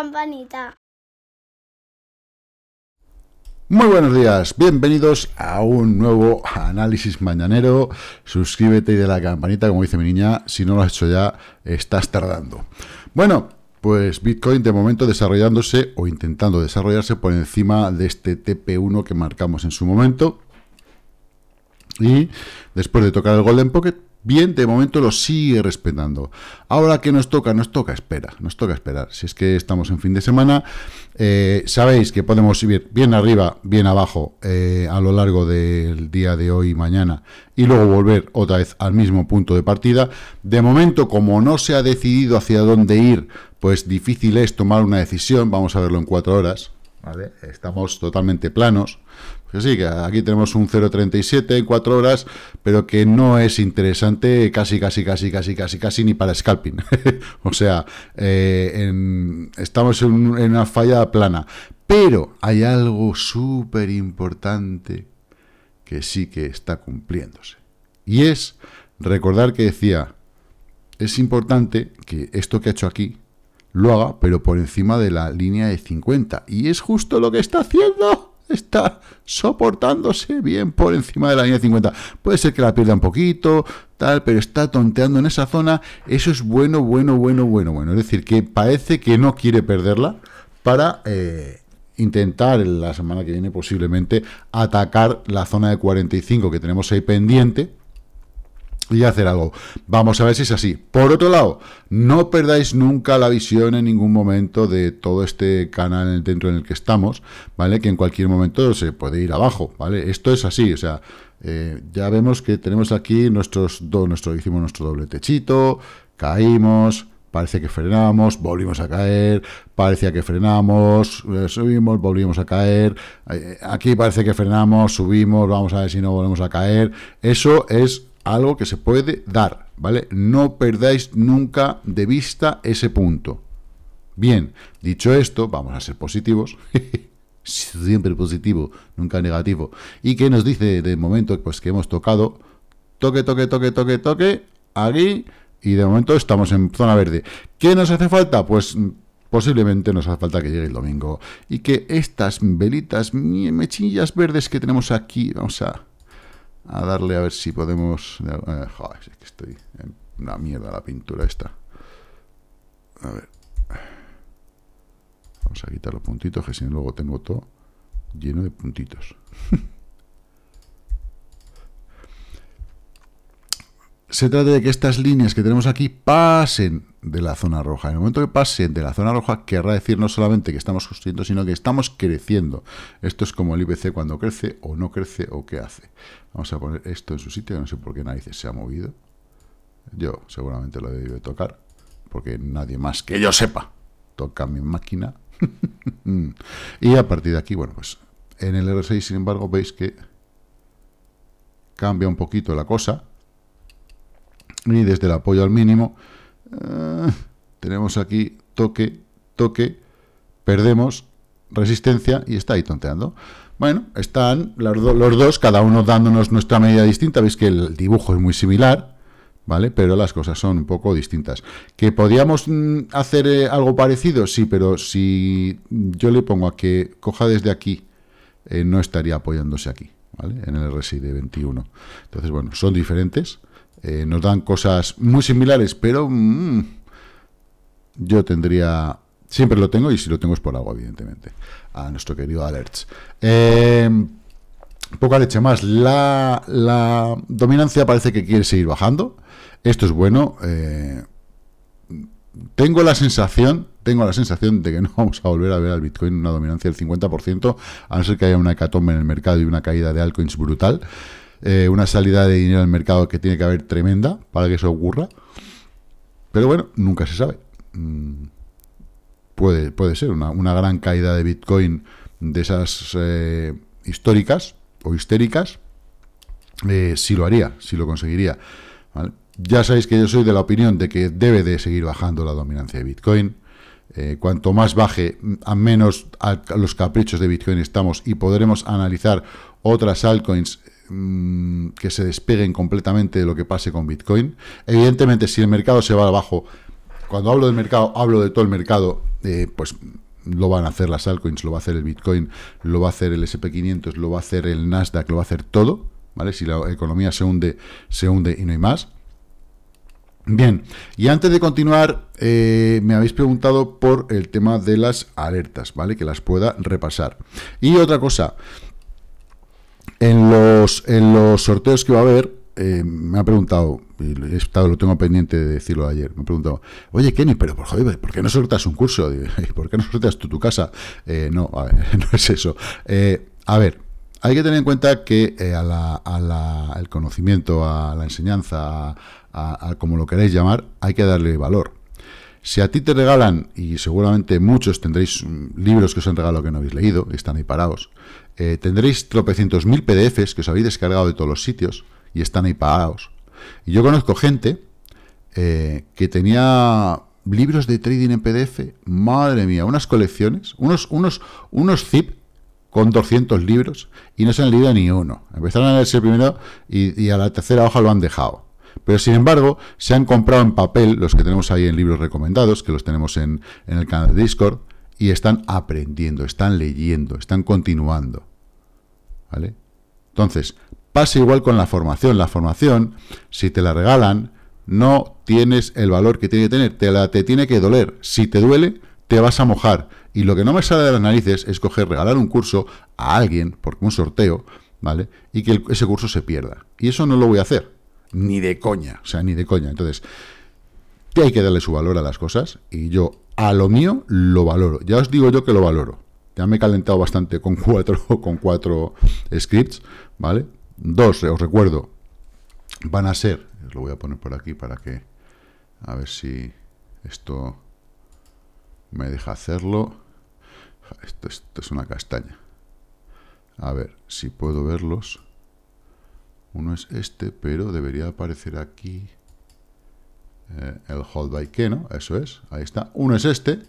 campanita. Muy buenos días, bienvenidos a un nuevo análisis mañanero. Suscríbete y de la campanita, como dice mi niña, si no lo has hecho ya, estás tardando. Bueno, pues Bitcoin de momento desarrollándose o intentando desarrollarse por encima de este TP1 que marcamos en su momento. Y después de tocar el Golden Pocket, bien, de momento lo sigue respetando. Ahora que nos toca, nos toca esperar. nos toca esperar. Si es que estamos en fin de semana, eh, sabéis que podemos ir bien arriba, bien abajo eh, a lo largo del día de hoy y mañana y luego volver otra vez al mismo punto de partida. De momento, como no se ha decidido hacia dónde ir, pues difícil es tomar una decisión. Vamos a verlo en cuatro horas. Estamos totalmente planos, que pues sí, que aquí tenemos un 0.37 en 4 horas, pero que no es interesante casi, casi, casi, casi, casi, casi ni para scalping. o sea, eh, estamos en, en una falla plana. Pero hay algo súper importante que sí que está cumpliéndose. Y es recordar que decía, es importante que esto que ha hecho aquí lo haga, pero por encima de la línea de 50. Y es justo lo que está haciendo está soportándose bien por encima de la línea 50. Puede ser que la pierda un poquito, tal, pero está tonteando en esa zona. Eso es bueno, bueno, bueno, bueno, bueno. Es decir, que parece que no quiere perderla para eh, intentar la semana que viene posiblemente atacar la zona de 45 que tenemos ahí pendiente y hacer algo. Vamos a ver si es así. Por otro lado, no perdáis nunca la visión en ningún momento de todo este canal dentro en el que estamos, ¿vale? Que en cualquier momento se puede ir abajo, ¿vale? Esto es así, o sea, eh, ya vemos que tenemos aquí nuestros dos, nuestro, hicimos nuestro doble techito, caímos, parece que frenamos, volvimos a caer, parecía que frenamos, eh, subimos, volvimos a caer, eh, aquí parece que frenamos, subimos, vamos a ver si no volvemos a caer. Eso es algo que se puede dar, ¿vale? No perdáis nunca de vista ese punto. Bien, dicho esto, vamos a ser positivos. Siempre positivo, nunca negativo. ¿Y qué nos dice de momento? Pues que hemos tocado toque, toque, toque, toque, toque, aquí, y de momento estamos en zona verde. ¿Qué nos hace falta? Pues mm, posiblemente nos hace falta que llegue el domingo y que estas velitas, mechillas verdes que tenemos aquí, vamos a a darle a ver si podemos... Eh, joder, es que estoy en una mierda la pintura esta. A ver. Vamos a quitar los puntitos, que si no luego tengo todo lleno de puntitos. se trata de que estas líneas que tenemos aquí pasen de la zona roja. En el momento que pasen de la zona roja, querrá decir no solamente que estamos construyendo, sino que estamos creciendo. Esto es como el IPC cuando crece o no crece o qué hace. Vamos a poner esto en su sitio, no sé por qué narices se ha movido. Yo seguramente lo he debido tocar, porque nadie más que yo sepa toca mi máquina. y a partir de aquí, bueno, pues en el R6, sin embargo, veis que cambia un poquito la cosa y desde el apoyo al mínimo eh, tenemos aquí toque, toque, perdemos resistencia y está ahí tonteando. Bueno, están los, dos, cada uno dándonos nuestra medida distinta. Veis que el dibujo es muy similar, ¿vale? Pero las cosas son un poco distintas. ¿Que podíamos mm, hacer eh, algo parecido? Sí, pero si yo le pongo a que coja desde aquí, eh, no estaría apoyándose aquí, ¿vale? En el RSI de 21. Entonces, bueno, son diferentes. Eh, nos dan cosas muy similares, pero mm, yo tendría... Siempre lo tengo y si lo tengo es por algo, evidentemente. A nuestro querido Alerts. Eh, poca leche más. La, la, dominancia parece que quiere seguir bajando. Esto es bueno. Eh, tengo la sensación, tengo la sensación de que no vamos a volver a ver al Bitcoin una dominancia del 50%, a no ser que haya una hecatombe en el mercado y una caída de altcoins brutal. Eh, una salida de dinero al mercado que tiene que haber tremenda para que eso ocurra. Pero bueno, nunca se sabe. Mm, puede, puede ser una, gran caída de Bitcoin de esas eh, históricas o histéricas. Eh, si lo haría, si lo conseguiría. Ya sabéis que yo soy de la opinión de que debe de seguir bajando la dominancia de Bitcoin. cuanto más baje, a menos a los caprichos de Bitcoin estamos y podremos analizar otras altcoins Mm, que se despeguen completamente de lo que pase con Bitcoin. Evidentemente, si el mercado se va abajo, cuando hablo del mercado, hablo de todo el mercado, eh, pues lo van a hacer las altcoins, lo va a hacer el Bitcoin, lo va a hacer el SP500, lo va a hacer el Nasdaq, lo va a hacer todo, ¿vale? Si la economía se hunde, se hunde y no hay más. Bien, y antes de continuar, eh, me habéis preguntado por el tema de las alertas, ¿vale? Que las pueda repasar. Y otra cosa, en los, en los sorteos que va a haber, eh, me ha preguntado, he estado, lo tengo pendiente de decirlo ayer, me ha preguntado, oye Kenny, pero por joder, ¿por qué no sorteas un curso? ¿Por qué no sorteas tú tu casa? Eh, no, no es eso. Eh, a ver, hay que tener en cuenta que a la, a al conocimiento, a la enseñanza, a como lo queréis llamar, hay que darle valor. Si a ti te regalan, y seguramente muchos tendréis mm, libros que os han regalado que no habéis leído, están ahí parados, eh, tendréis tropecientos mil PDFs que os habéis descargado de todos los sitios y están ahí parados. Y yo conozco gente eh, que tenía libros de trading en PDF, madre mía, unas colecciones, unos, unos, unos zip con 200 libros y no se han leído ni uno. Empezaron a leerse primero y a la tercera hoja lo han dejado. Pero sin embargo, se han comprado en papel, los que tenemos ahí en libros recomendados, que los tenemos en, el canal de Discord, y están aprendiendo, están leyendo, están continuando. ¿Vale? Entonces, pasa igual con la formación. La formación, si te la regalan, no tienes el valor que tiene que tener, te, la, te tiene que doler. Si te duele, te vas a mojar. Y lo que no me sale de las narices es coger, regalar un curso a alguien, porque un sorteo, ¿vale? Y que ese curso se pierda. Y eso no lo voy a hacer. Ni de coña, o sea, ni de coña. Entonces, que hay que darle su valor a las cosas y yo a lo mío lo valoro. Ya os digo yo que lo valoro. Ya me he calentado bastante con cuatro, con cuatro scripts, ¿vale? Dos, os recuerdo, van a ser, os lo voy a poner por aquí para que, a ver si esto me deja hacerlo. Esto, esto es una castaña. A ver si puedo verlos. Uno es este, pero debería aparecer aquí eh, el hold by Keno, eso es, ahí está. Uno es este,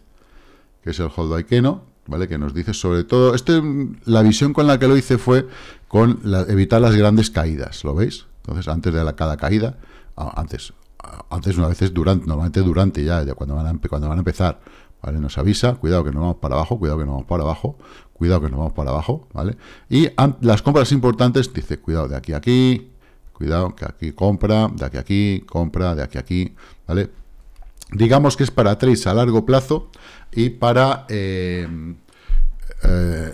que es el hold by Keno, ¿vale? Que nos dice sobre todo, este, la visión con la que lo hice fue con evitar las grandes caídas, ¿lo veis? Entonces, antes de cada caída, antes, antes una vez es durante, normalmente durante ya, ya cuando, van cuando van a empezar, ¿vale? Nos avisa, cuidado que nos vamos para abajo, cuidado que nos vamos para abajo, cuidado que nos vamos para abajo, ¿vale? Y las compras importantes, dice, cuidado de aquí a aquí, cuidado que aquí compra, de aquí a aquí, compra, de aquí a aquí, ¿vale? Digamos que es para trades a largo plazo y para... Eh, eh,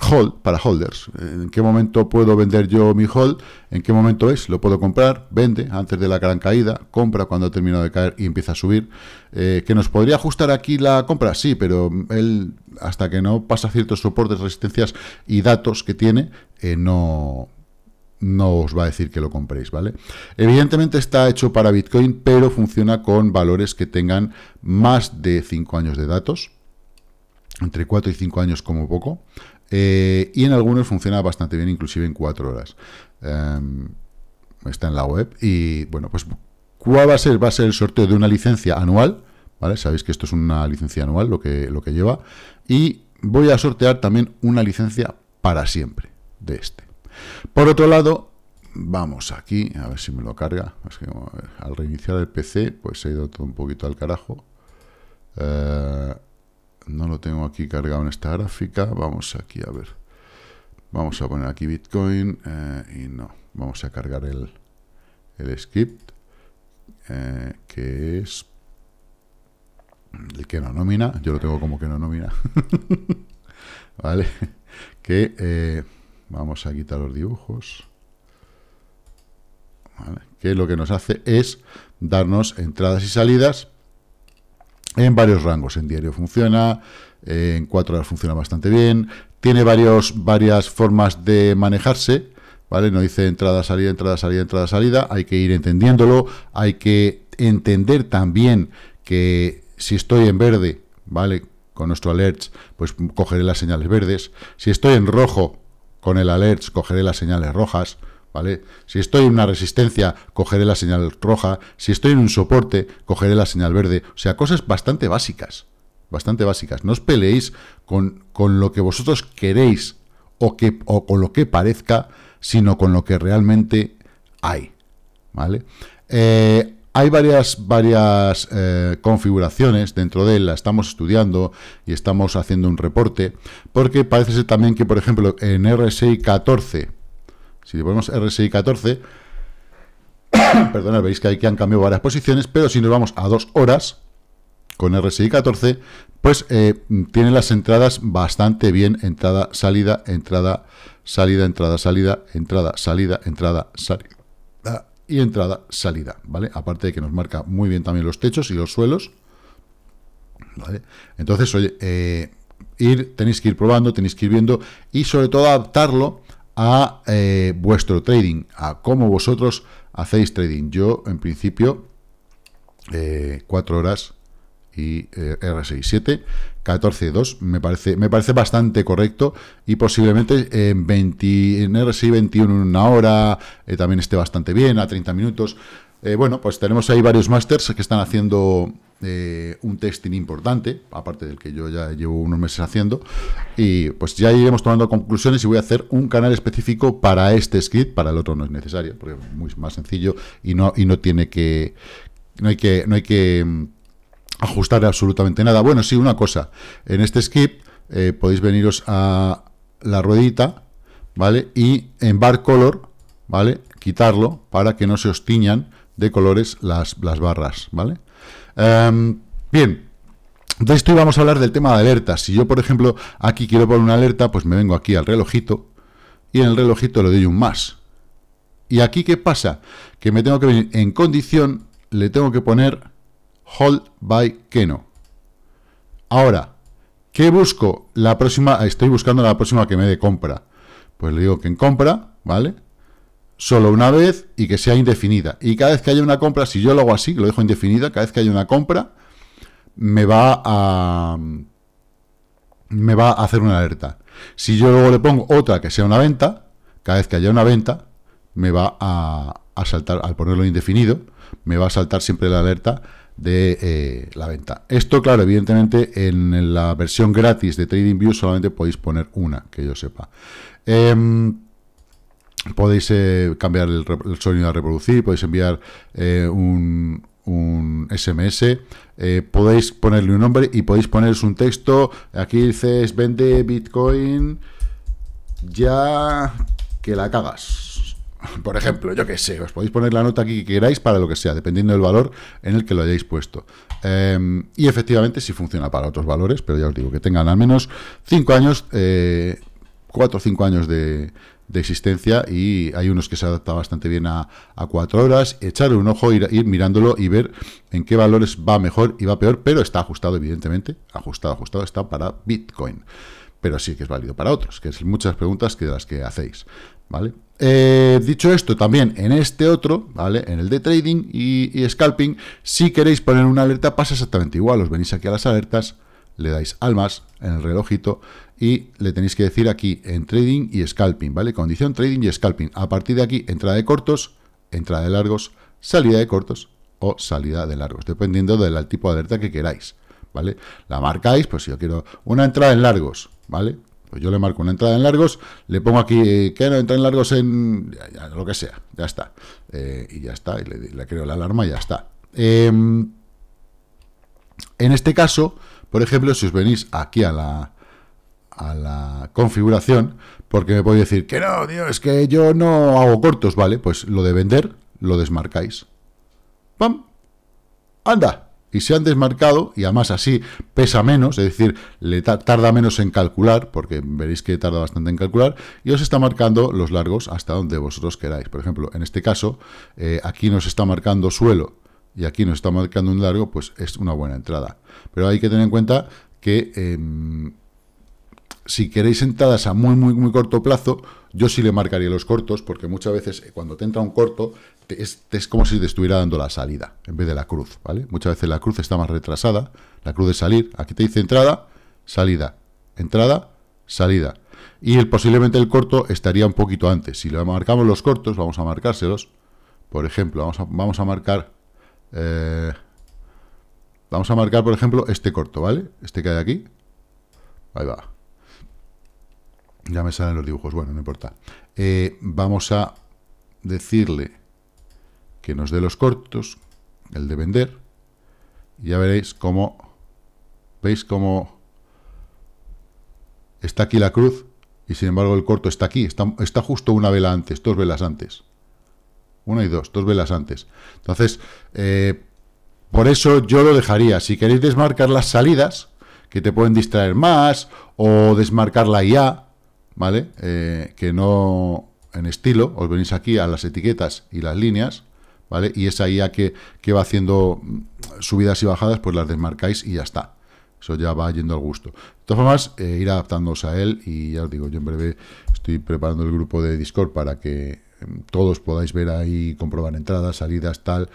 hold para holders. ¿En qué momento puedo vender yo mi hold? ¿En qué momento es? Lo puedo comprar, vende antes de la gran caída, compra cuando termina de caer y empieza a subir. Eh, ¿Que nos podría ajustar aquí la compra? Sí, pero él, hasta que no pasa ciertos soportes, resistencias y datos que tiene, eh, no, no os va a decir que lo compréis, ¿vale? Evidentemente está hecho para Bitcoin, pero funciona con valores que tengan más de 5 años de datos, entre 4 y 5 años como poco. Eh, y en algunos funciona bastante bien, inclusive en cuatro horas. Em, está en la web. Y bueno, pues ¿cuál va a ser? Va a ser el sorteo de una licencia anual. ¿Vale? Sabéis que esto es una licencia anual lo que, lo que lleva. Y voy a sortear también una licencia para siempre de este. Por otro lado, vamos aquí, a ver si me lo carga. al reiniciar el PC, pues he ido todo un poquito al carajo. Eh, no lo tengo aquí cargado en esta gráfica, vamos aquí a ver, vamos a poner aquí Bitcoin eh, y no, vamos a cargar el, script eh, que es el que no nómina, yo lo tengo como que no nómina, ¿vale? Que eh, vamos a quitar los dibujos, ¿vale? que lo que nos hace es darnos entradas y salidas en varios rangos. En diario funciona, en cuatro horas funciona bastante bien. Tiene varios, varias formas de manejarse, ¿vale? No dice entrada, salida, entrada, salida, entrada, salida. Hay que ir entendiéndolo. Hay que entender también que si estoy en verde, ¿vale? Con nuestro alert, pues cogeré las señales verdes. Si estoy en rojo, con el alert, cogeré las señales rojas. ¿vale? Si estoy en una resistencia, cogeré la señal roja. Si estoy en un soporte, cogeré la señal verde. O sea, cosas bastante básicas, bastante básicas. No os peleéis con, lo que vosotros queréis o, que, o con lo que parezca, sino con lo que realmente hay, ¿vale? Eh, hay varias, varias eh, configuraciones dentro de él, la estamos estudiando y estamos haciendo un reporte, porque parece ser también que, por ejemplo, en RSI 14 si le ponemos RSI 14, perdona, veis que aquí han cambiado varias posiciones, pero si nos vamos a dos horas, con RSI 14, pues eh, tiene las entradas bastante bien, entrada, salida, entrada, salida, entrada, salida, entrada, salida, entrada, salida y entrada, salida, ¿vale? Aparte de que nos marca muy bien también los techos y los suelos, Entonces, oye, eh, ir, tenéis que ir probando, tenéis que ir viendo y sobre todo adaptarlo a eh, vuestro trading, a cómo vosotros hacéis trading. Yo, en principio, 4 eh, horas y RSI eh, r 14, 2, me parece, me parece bastante correcto y posiblemente en, 20, en RSI 21 en una hora también esté bastante bien, a 30 minutos. bueno, pues tenemos ahí varios masters que están haciendo eh, un testing importante, aparte del que yo ya llevo unos meses haciendo, y pues ya iremos tomando conclusiones y voy a hacer un canal específico para este script, para el otro no es necesario, porque es muy más sencillo y no, y no tiene que... No hay que, no hay que mm, ajustar absolutamente nada. Bueno, sí, una cosa. En este script eh, podéis veniros a la ruedita, ¿vale? Y en bar color, ¿vale? Quitarlo para que no se os tiñan de colores las, las barras, ¿vale? Em, bien. De esto íbamos a hablar del tema de alertas. Si yo, por ejemplo, aquí quiero poner una alerta, pues me vengo aquí al relojito y en el relojito le doy un más. ¿Y aquí qué pasa? Que me tengo que venir en condición, le tengo que poner hold by Keno. Ahora, ¿qué busco? La próxima, estoy buscando la próxima que me dé compra. Pues le digo que en compra, ¿vale? solo una vez y que sea indefinida. Y cada vez que haya una compra, si yo lo hago así, lo dejo indefinida, cada vez que haya una compra, me va a me va a hacer una alerta. Si yo luego le pongo otra que sea una venta, cada vez que haya una venta, me va a, saltar, al ponerlo indefinido, me va a saltar siempre la alerta de eh, la venta. Esto, claro, evidentemente en la versión gratis de TradingView solamente podéis poner una, que yo sepa. Em, podéis eh, cambiar el, sonido a reproducir, podéis enviar eh, un, SMS, eh, podéis ponerle un nombre y podéis poneros un texto. Aquí dices, vende Bitcoin ya que la cagas. Por ejemplo, yo qué sé, os podéis poner la nota aquí que queráis para lo que sea, dependiendo del valor en el que lo hayáis puesto. Em, y efectivamente si sí funciona para otros valores, pero ya os digo que tengan al menos 5 años, 4 o 5 años de, de existencia y hay unos que se adapta bastante bien a, cuatro horas, echarle un ojo, ir, ir, mirándolo y ver en qué valores va mejor y va peor, pero está ajustado evidentemente, ajustado, ajustado, está para Bitcoin, pero sí que es válido para otros, que es muchas preguntas que las que hacéis, ¿vale? Eh, dicho esto, también en este otro, ¿vale? En el de trading y, scalping, si queréis poner una alerta pasa exactamente igual, os venís aquí a las alertas, le dais al más en el relojito y le tenéis que decir aquí en trading y scalping, ¿vale? Condición trading y scalping. A partir de aquí, entrada de cortos, entrada de largos, salida de cortos o salida de largos, dependiendo del tipo de alerta que queráis, ¿vale? La marcáis, pues si yo quiero una entrada en largos, ¿vale? Pues yo le marco una entrada en largos, le pongo aquí, eh, que no entra en largos en lo que sea, ya está. Eh, y ya está, y le, creo la alarma y ya está. Em, en este caso, por ejemplo, si os venís aquí a la, a la configuración, porque me podéis decir que no, tío, es que yo no hago cortos, ¿vale? Pues lo de vender lo desmarcáis. ¡Pam! ¡Anda! Y se han desmarcado, y además así pesa menos, es decir, le tarda menos en calcular, porque veréis que tarda bastante en calcular, y os está marcando los largos hasta donde vosotros queráis. Por ejemplo, en este caso, eh, aquí nos está marcando suelo, y aquí nos está marcando un largo, pues es una buena entrada. Pero hay que tener en cuenta que... Em, si queréis entradas a muy, muy, muy corto plazo, yo sí le marcaría los cortos, porque muchas veces eh, cuando te entra un corto, es, como si te estuviera dando la salida, en vez de la cruz, ¿vale? Muchas veces la cruz está más retrasada, la cruz de salir, aquí te dice entrada, salida, entrada, salida. Y el, posiblemente el corto estaría un poquito antes. Si le marcamos los cortos, vamos a marcárselos. Por ejemplo, vamos a, vamos a marcar... Eh, vamos a marcar, por ejemplo, este corto, ¿vale? Este que hay aquí. Ahí va. Ya me salen los dibujos, bueno, no importa. Eh, vamos a decirle que nos dé los cortos, el de vender. Ya veréis cómo, veis cómo está aquí la cruz y sin embargo el corto está aquí, está, justo una vela antes, dos velas antes. Una y dos, dos velas antes. Entonces, eh, por eso yo lo dejaría. Si queréis desmarcar las salidas, que te pueden distraer más, o desmarcar la IA, ¿vale? Eh, que no en estilo, os venís aquí a las etiquetas y las líneas, ¿vale? Y esa IA que, que va haciendo subidas y bajadas, pues las desmarcáis y ya está. Eso ya va yendo al gusto. De todas formas, eh, ir adaptándoos a él y ya os digo, yo en breve estoy preparando el grupo de Discord para que eh, todos podáis ver ahí, comprobar entradas, salidas, tal,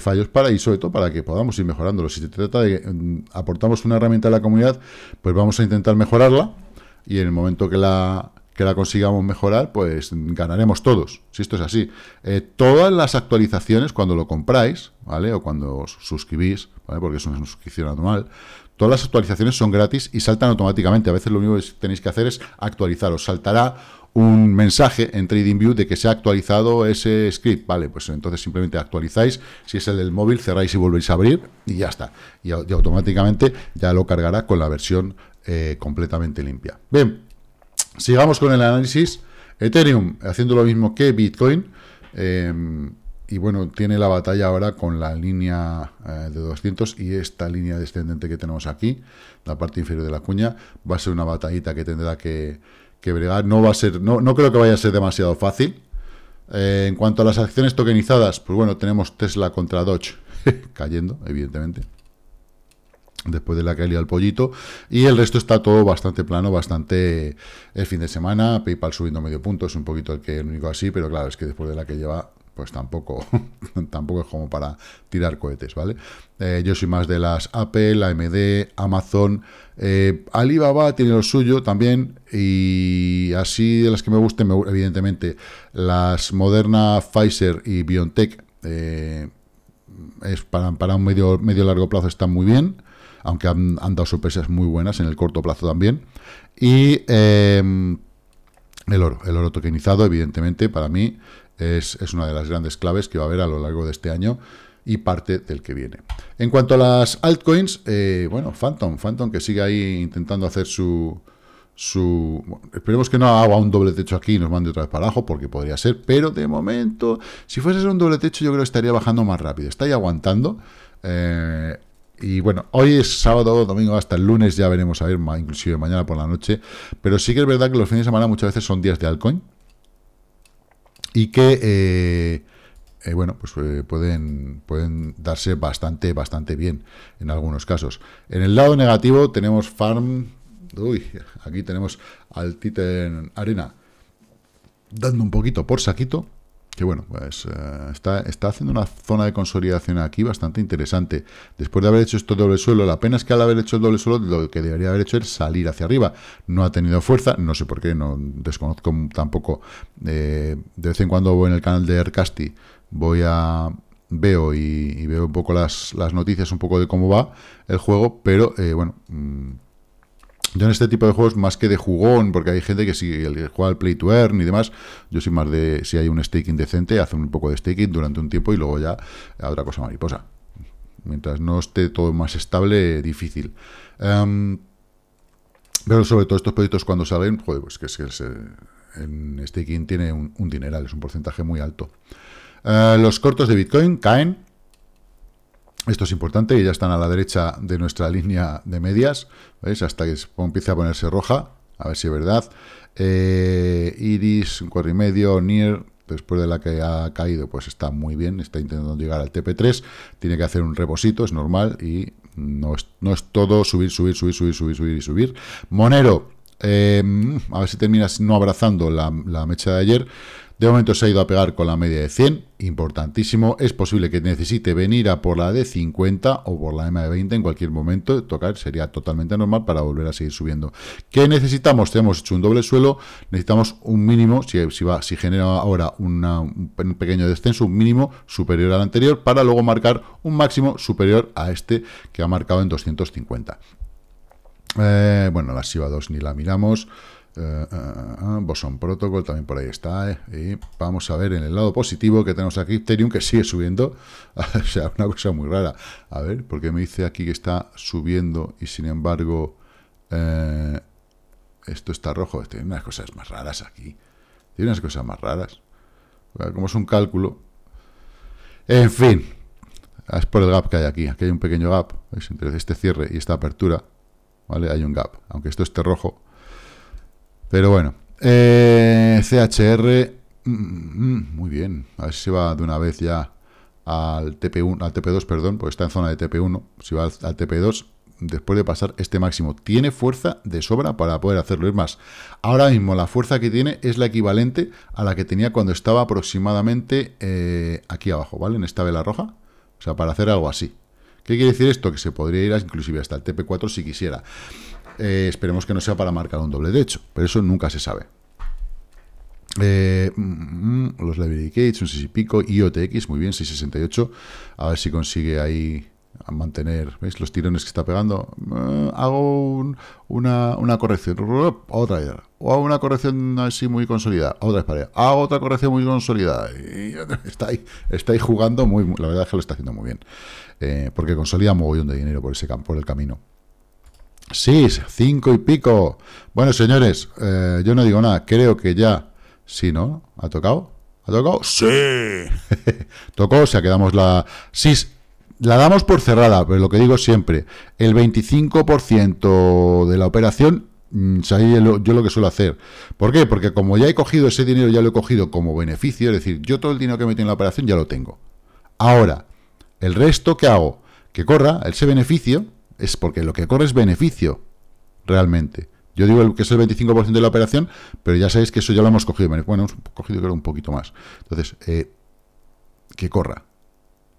fallos para y sobre todo para que podamos ir mejorándolo. Si se trata de mm, aportamos una herramienta a la comunidad, pues vamos a intentar mejorarla y en el momento que la, la consigamos mejorar, pues ganaremos todos, si esto es así. Eh, todas las actualizaciones, cuando lo compráis, ¿vale? O cuando os suscribís, ¿vale? Porque es una suscripción anual, todas las actualizaciones son gratis y saltan automáticamente. A veces lo único que tenéis que hacer es actualizaros. Saltará un mensaje en TradingView de que se ha actualizado ese script. Vale, pues entonces simplemente actualizáis. Si es el del móvil, cerráis y volvéis a abrir y ya está. y automáticamente ya lo cargará con la versión eh, completamente limpia. Bien, sigamos con el análisis. Ethereum haciendo lo mismo que Bitcoin. Eh, y bueno, tiene la batalla ahora con la línea eh, de 200 y esta línea descendente que tenemos aquí, la parte inferior de la cuña, va a ser una batallita que tendrá que, que bregar. No va a ser, no, no creo que vaya a ser demasiado fácil. en cuanto a las acciones tokenizadas, pues bueno, tenemos Tesla contra Dodge cayendo, evidentemente después de la que liado el pollito, y el resto está todo bastante plano, bastante el fin de semana, PayPal subiendo medio punto, es un poquito el que único así, pero claro, es que después de la que lleva, pues tampoco, tampoco es como para tirar cohetes, ¿vale? Eh, yo soy más de las Apple, AMD, Amazon, eh, Alibaba tiene lo suyo también, y así de las que me gusten, evidentemente, las Moderna, Pfizer y BioNTech, eh, es para, para, un medio, medio largo plazo están muy bien aunque han, dado sorpresas muy buenas en el corto plazo también. Y em, el oro, el oro tokenizado, evidentemente, para mí es, una de las grandes claves que va a haber a lo largo de este año y parte del que viene. En cuanto a las altcoins, eh, bueno, Phantom, Phantom que sigue ahí intentando hacer su... su esperemos que no haga un doble techo aquí y nos mande otra vez para abajo, porque podría ser, pero de momento, si fuese un doble techo, yo creo que estaría bajando más rápido. Está ahí aguantando. Eh, y bueno, hoy es sábado, domingo, hasta el lunes ya veremos a ver, inclusive mañana por la noche. Pero sí que es verdad que los fines de semana muchas veces son días de altcoin. Y que, eh, eh, bueno, pues eh, pueden, pueden darse bastante, bastante bien en algunos casos. En el lado negativo tenemos Farm... Uy, aquí tenemos al Titan Arena dando un poquito por saquito que bueno, pues eh, está, está haciendo una zona de consolidación aquí bastante interesante. Después de haber hecho esto doble suelo, la pena es que al haber hecho el doble suelo, lo que debería haber hecho es salir hacia arriba. No ha tenido fuerza, no sé por qué, no desconozco tampoco. Eh, de vez en cuando voy en el canal de Ercasti, voy a veo y, veo un poco las, noticias, un poco de cómo va el juego, pero eh, bueno... Mm, yo en este tipo de juegos, más que de jugón, porque hay gente que si el, juega al play to earn y demás, yo soy más de si hay un staking decente, hace un poco de staking durante un tiempo y luego ya otra cosa mariposa. Mientras no esté todo más estable, difícil. Em, pero sobre todo estos proyectos cuando salen, joder, pues que, es que en staking tiene un, dineral, es un porcentaje muy alto. Eh, los cortos de Bitcoin caen, esto es importante, y ya están a la derecha de nuestra línea de medias, ¿veis? Hasta que empiece a ponerse roja, a ver si es verdad. Eh, Iris, un cuarto y medio, Near, después de la que ha caído, pues está muy bien, está intentando llegar al TP3, tiene que hacer un reposito, es normal, y no es, todo subir, subir, subir, subir, subir, subir y subir. Monero, eh, a ver si terminas no abrazando la, la mecha de ayer. De momento se ha ido a pegar con la media de 100, importantísimo. Es posible que necesite venir a por la de 50 o por la M de 20 en cualquier momento. Tocar sería totalmente normal para volver a seguir subiendo. ¿Qué necesitamos? Tenemos hecho un doble suelo, necesitamos un mínimo, si, si, va, si genera ahora un pequeño descenso, un mínimo superior al anterior para luego marcar un máximo superior a este que ha marcado en 250. Eh, bueno, la SIVA 2 ni la miramos. Eh, eh, eh, Boson Protocol también por ahí está. y vamos a ver en el lado positivo que tenemos aquí Ethereum que sigue subiendo. o sea, una cosa muy rara. A ver, porque me dice aquí que está subiendo y sin embargo esto está rojo. Tiene unas cosas más raras aquí. Tiene unas cosas más raras. Como es un cálculo. En fin. Es por el gap que hay aquí. Aquí hay un pequeño gap. Entre este cierre y esta apertura. ¿Vale? Hay un gap. Aunque esto esté rojo pero bueno. Eh, CHR. Mm, mm, mm, muy bien. A ver si se va de una vez ya al TP1, al TP2, perdón, porque está en zona de TP1. Si va al, TP2, después de pasar este máximo. Tiene fuerza de sobra para poder hacerlo. ir más, ahora mismo la fuerza que tiene es la equivalente a la que tenía cuando estaba aproximadamente eh, aquí abajo, ¿vale? En esta vela roja. O sea, para hacer algo así. ¿Qué quiere decir esto? Que se podría ir inclusive hasta el TP4 si quisiera. Eh, esperemos que no sea para marcar un doble de hecho, pero eso nunca se sabe. Eh, mm, mm, los los Cage, un 6 y pico, IOTX, muy bien, 668. A ver si consigue ahí mantener, ¿veis? Los tirones que está pegando. Eh, hago una, corrección, otra vez. O hago una corrección así muy consolidada, otra vez para Hago otra corrección muy consolidada. está ahí, jugando muy, la verdad es que lo está haciendo muy bien. porque consolida un mogollón de dinero por ese por el camino. Sis cinco y pico. Bueno, señores, eh, yo no digo nada. Creo que ya... Sí, ¿no? ¿Ha tocado? ¿Ha tocado? Sí. Tocó, o sea, que la... Sí, la damos por cerrada, pero lo que digo siempre, el 25% de la operación, mm, yo lo que suelo hacer. ¿Por qué? Porque como ya he cogido ese dinero, ya lo he cogido como beneficio, es decir, yo todo el dinero que metí en la operación ya lo tengo. Ahora, el resto que hago, que corra ese beneficio, es porque lo que corre es beneficio, realmente. Yo digo que es el 25% de la operación, pero ya sabéis que eso ya lo hemos cogido. Bueno, hemos cogido creo un poquito más. Entonces, eh, que corra,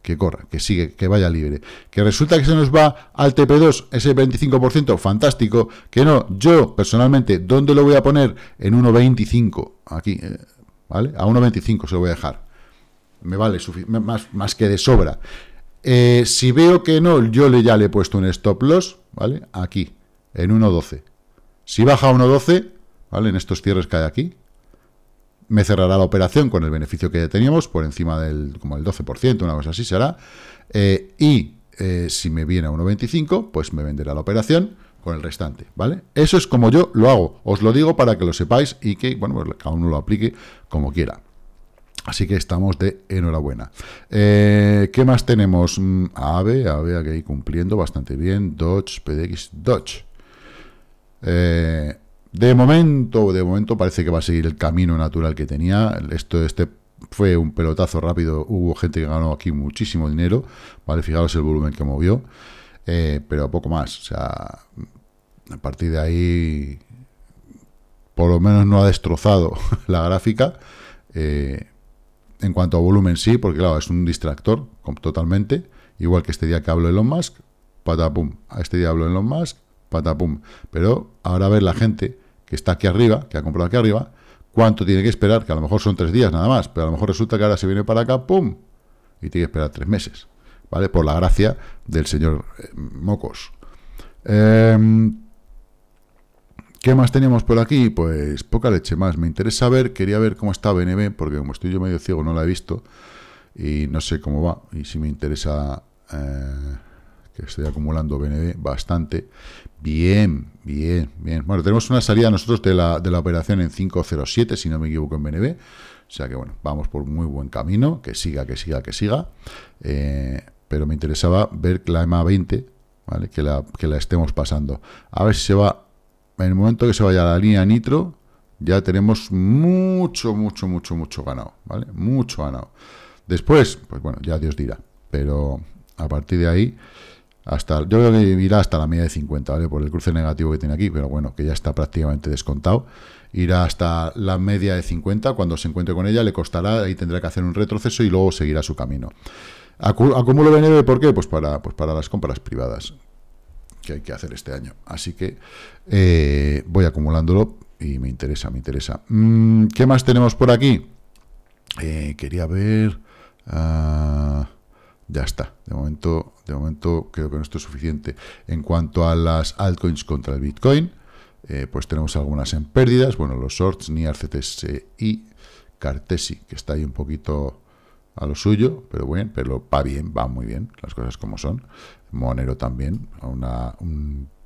que corra, que sigue, que vaya libre. Que resulta que se nos va al TP2 ese 25%, fantástico. Que no, yo personalmente, ¿dónde lo voy a poner? En 1.25, aquí, eh, ¿vale? A 1.25 se lo voy a dejar. Me vale más, más que de sobra. Eh, si veo que no, yo le, ya le he puesto un stop loss, ¿vale? Aquí, en 1.12. Si baja a 1.12, ¿vale? En estos cierres que hay aquí, me cerrará la operación con el beneficio que ya teníamos, por encima del como el 12%, una cosa así será. Eh, y eh, si me viene a 1.25, pues me venderá la operación con el restante, ¿vale? Eso es como yo lo hago. Os lo digo para que lo sepáis y que, bueno, cada pues, uno lo aplique como quiera. Así que estamos de enhorabuena. Eh, ¿Qué más tenemos? AVE, mm, AVE aquí cumpliendo bastante bien. Dodge, PDX, Dodge. Eh, de momento, de momento parece que va a seguir el camino natural que tenía. Esto, este fue un pelotazo rápido. Hubo gente que ganó aquí muchísimo dinero. Vale, fijaros el volumen que movió. Eh, pero poco más. a partir de ahí, por lo menos no ha destrozado la gráfica. En cuanto a volumen, sí, porque claro, es un distractor totalmente. Igual que este día que hablo de Elon Musk, patapum. Este día hablo de Elon Musk, patapum. Pero ahora a ver la gente que está aquí arriba, que ha comprado aquí arriba, cuánto tiene que esperar, que a lo mejor son tres días nada más, pero a lo mejor resulta que ahora se viene para acá, ¡pum! Y tiene que esperar tres meses, ¿vale? Por la gracia del señor eh, Mocos. Em, ¿Qué más tenemos por aquí? Pues poca leche más. Me interesa ver, quería ver cómo está BNB, porque como estoy yo medio ciego no la he visto y no sé cómo va. Y si me interesa eh, que estoy acumulando BNB bastante. Bien, bien, bien. Bueno, tenemos una salida nosotros de la, operación en 5.07, si no me equivoco, en BNB. O sea que bueno, vamos por muy buen camino, que siga, que siga, que siga. Eh, pero me interesaba ver la EMA 20, ¿vale? Que la, que la estemos pasando. A ver si se va en el momento que se vaya a la línea nitro, ya tenemos mucho, mucho, mucho, mucho ganado, ¿vale? Mucho ganado. Después, pues bueno, ya Dios dirá, pero a partir de ahí, hasta, yo creo que irá hasta la media de 50, ¿vale? Por el cruce negativo que tiene aquí, pero bueno, que ya está prácticamente descontado. Irá hasta la media de 50, cuando se encuentre con ella le costará, ahí tendrá que hacer un retroceso y luego seguirá su camino. Acúmulo BNB ¿por qué? Pues para, pues para las compras privadas que hay que hacer este año. Así que eh, voy acumulándolo y me interesa, me interesa. Mm, ¿Qué más tenemos por aquí? Eh, quería ver... Ah, ya está. De momento, de momento creo que no esto es suficiente. En cuanto a las altcoins contra el Bitcoin, eh, pues tenemos algunas en pérdidas. Bueno, los shorts, NIAR, y... Cartesi, que está ahí un poquito a lo suyo, pero bueno, pero va bien, va muy bien, las cosas como son. Monero también,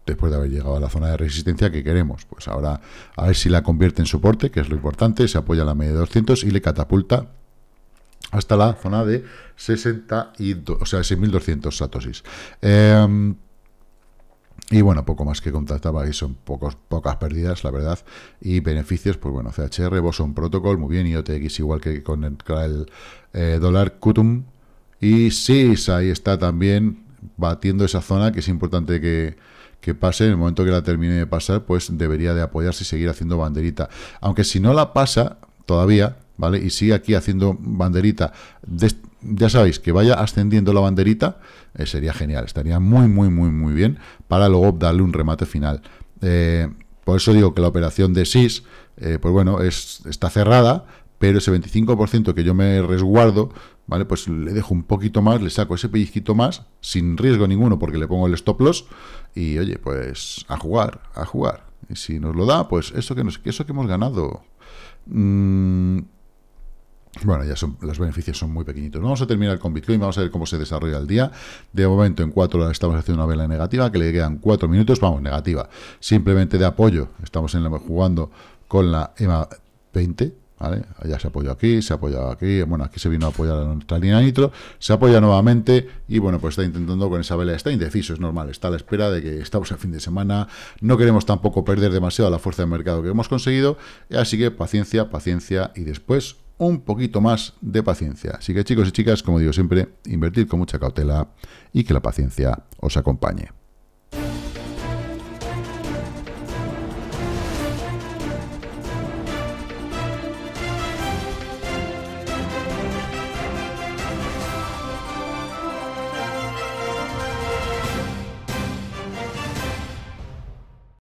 después de haber llegado a la zona de resistencia que queremos. Pues ahora a ver si la convierte en soporte, que es lo importante, se apoya a la media de 200 y le catapulta hasta la zona de o sea, 6.200 satosis. Em, y bueno, poco más que contactaba y son pocas pérdidas, la verdad. Y beneficios, pues bueno, CHR, Boson Protocol, muy bien, IOTX igual que con el, eh, dólar Kutum, Y SIS, ahí está también, batiendo esa zona que es importante que, que pase, en el momento que la termine de pasar, pues debería de apoyarse y seguir haciendo banderita. Aunque si no la pasa todavía, ¿vale? Y sigue aquí haciendo banderita, ya sabéis, que vaya ascendiendo la banderita, eh, sería genial, estaría muy, muy, muy, muy bien para luego darle un remate final. Eh, por eso digo que la operación de SIS, eh, pues bueno, es, está cerrada, pero ese 25% que yo me resguardo, ¿vale? Pues le dejo un poquito más, le saco ese pellizquito más, sin riesgo ninguno, porque le pongo el stop loss, y oye, pues a jugar, a jugar. Y si nos lo da, pues eso que, nos, eso que hemos ganado. Mm, bueno, ya son, los beneficios son muy pequeñitos. Vamos a terminar con Bitcoin, vamos a ver cómo se desarrolla el día. De momento, en 4 horas estamos haciendo una vela negativa, que le quedan 4 minutos, vamos, negativa. Simplemente de apoyo, estamos en jugando con la EMA 20, Allá Ya se apoyó aquí, se apoyó aquí, bueno, aquí se vino a apoyar a nuestra línea nitro, se apoya nuevamente y bueno, pues está intentando con esa vela, está indeciso, es normal, está a la espera de que estamos a fin de semana, no queremos tampoco perder demasiado la fuerza de mercado que hemos conseguido, así que paciencia, paciencia y después un poquito más de paciencia. Así que chicos y chicas, como digo siempre, invertir con mucha cautela y que la paciencia os acompañe.